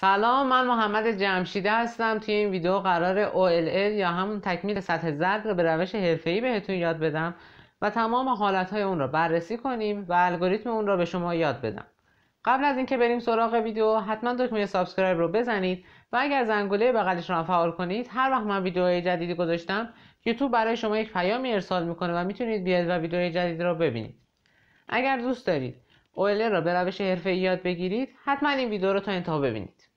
سلام من محمد جمشیده هستم توی این ویدیو قرار OLL یا همون تکمیل سطح زرد رو به روش حرفه‌ای بهتون یاد بدم و تمام حالتهای اون رو بررسی کنیم و الگوریتم اون رو به شما یاد بدم قبل از اینکه بریم سراغ ویدیو حتما دکمه سابسکرایب رو بزنید و اگر زنگوله بغلش رو فعال کنید هر وقت من ویدیوهای جدیدی گذاشتم یوتیوب برای شما یک پیامی ارسال میکنه و میتونید بیاید و ویدیوهای جدید رو ببینید اگر دوست دارید OLL را به روش حرفه‌ای یاد بگیرید حتما این ویدیو رو تا انتها ببینید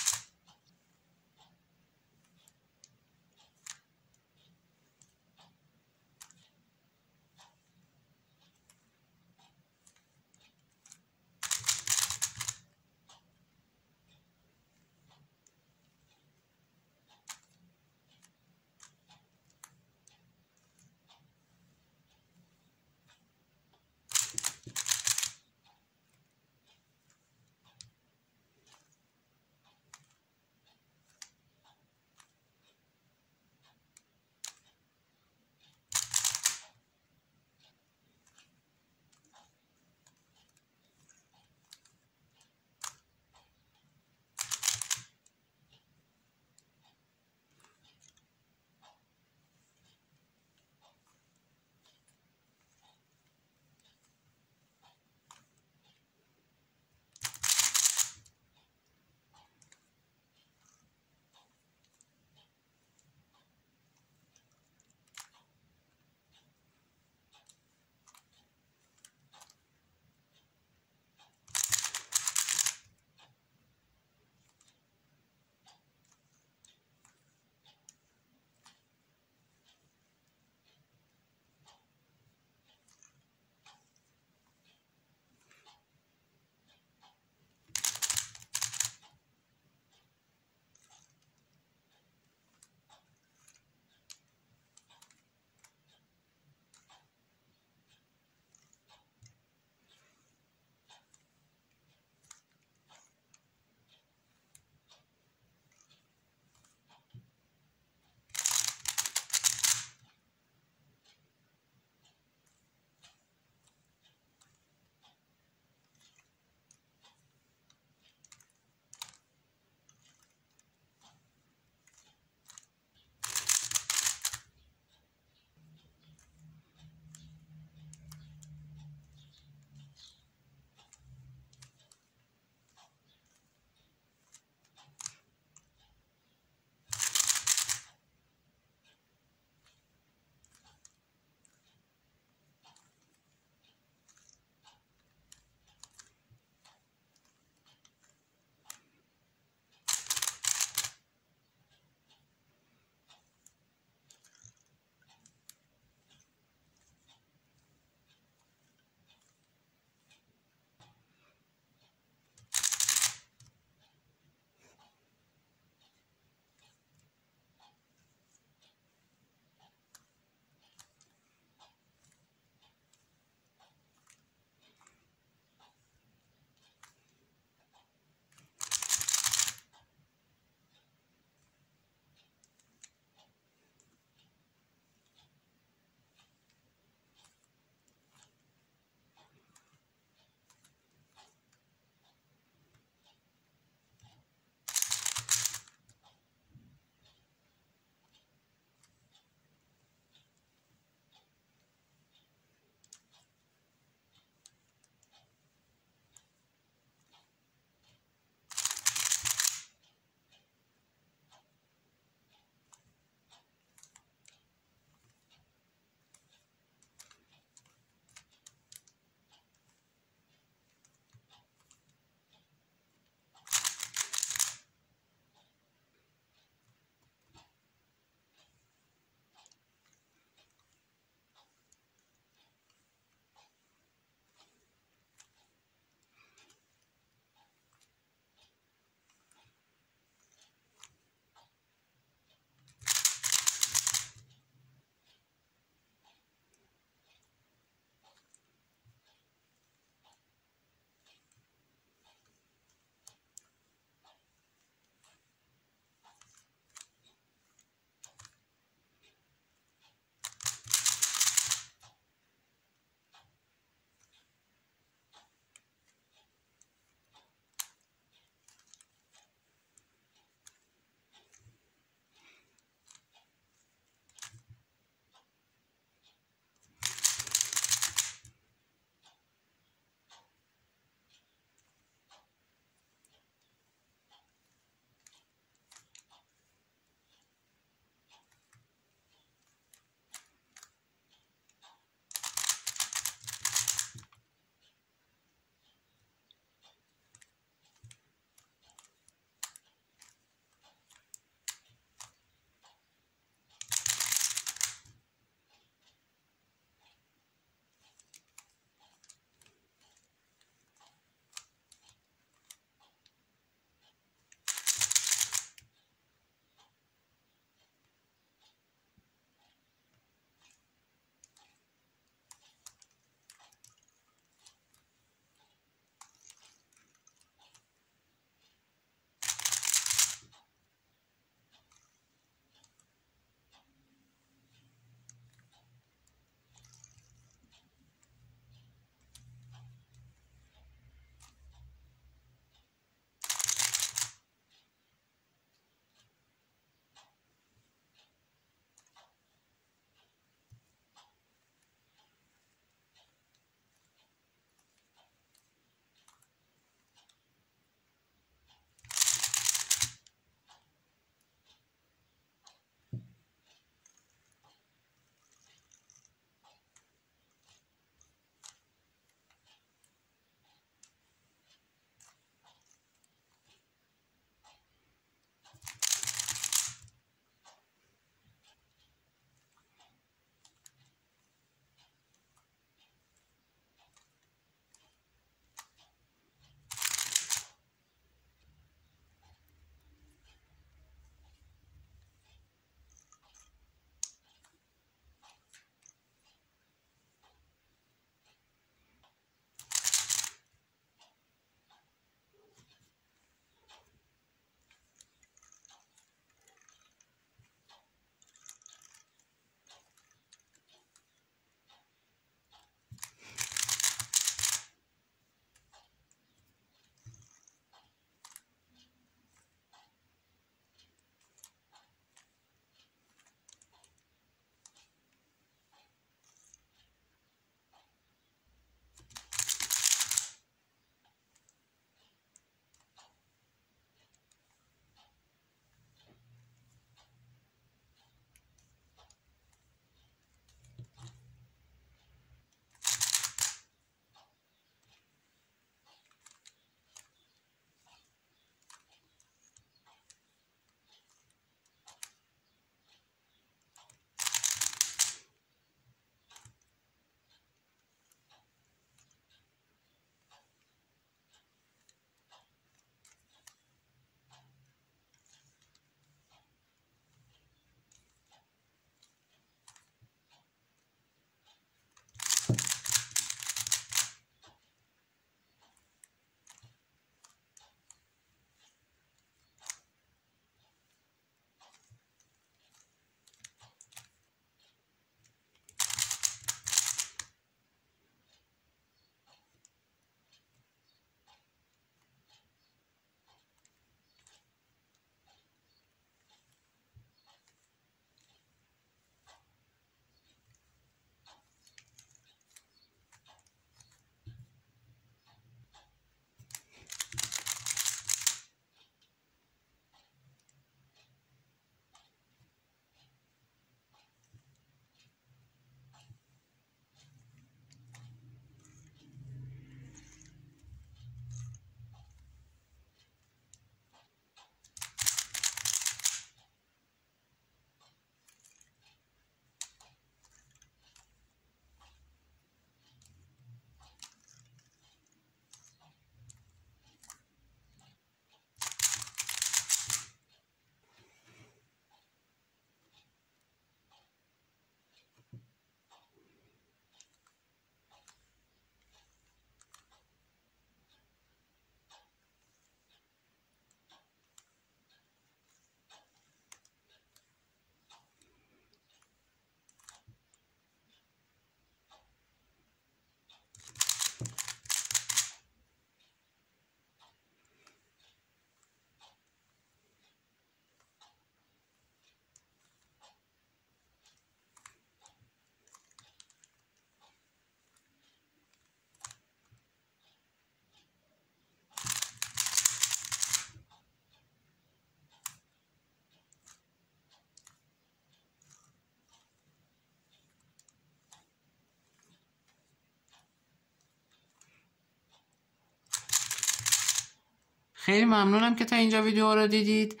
خیلی ممنونم که تا اینجا ویدیو رو دیدید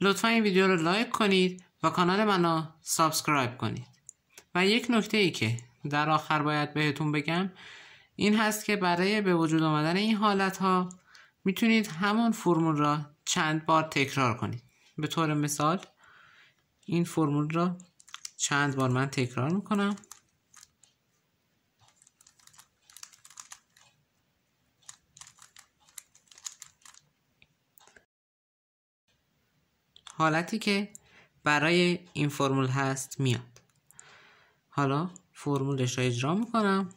لطفا این ویدیو رو لایک کنید و کانال منو سابسکرایب کنید و یک نکته ای که در آخر باید بهتون بگم این هست که برای به وجود آمدن این حالت ها میتونید همون فرمول را چند بار تکرار کنید به طور مثال این فرمول را چند بار من تکرار میکنم حالتی که برای این فرمول هست میاد حالا فرمولش را اجرا میکنم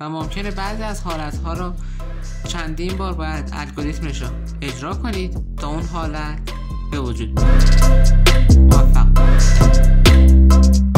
و ممکنه بعضی از ها را چندین بار باید الگوریتمش را اجرا کنید تا اون حالت به وجود موفق